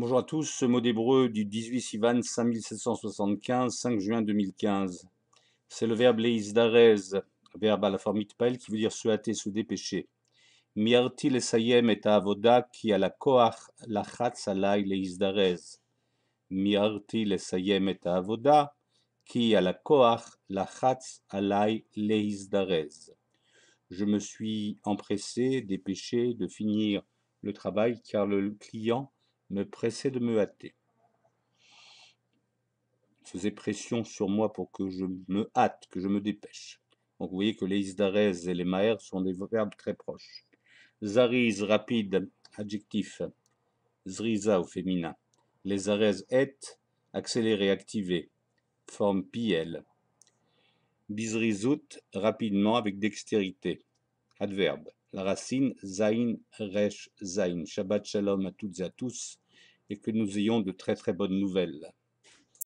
Bonjour à tous, ce mot d'hébreu du 18 Sivan 5775, 5 juin 2015. C'est le verbe leizdarez, verbe à la forme qui veut dire se hâter, se dépêcher. Miarti sayem et avoda ala koach alay leizdarez. Miarti et qui a la koach la chatz Je me suis empressé, dépêché de finir le travail car le client me presser de me hâter. Faisait pression sur moi pour que je me hâte, que je me dépêche. Donc vous voyez que les isdarez et les maher sont des verbes très proches. Zariz, rapide, adjectif. Zriza au féminin. Les arez est, accéléré, activé. Forme piel. Bizrizout, rapidement avec dextérité. Adverbe la racine Zain Resh Zain. Shabbat Shalom à toutes et à tous et que nous ayons de très très bonnes nouvelles.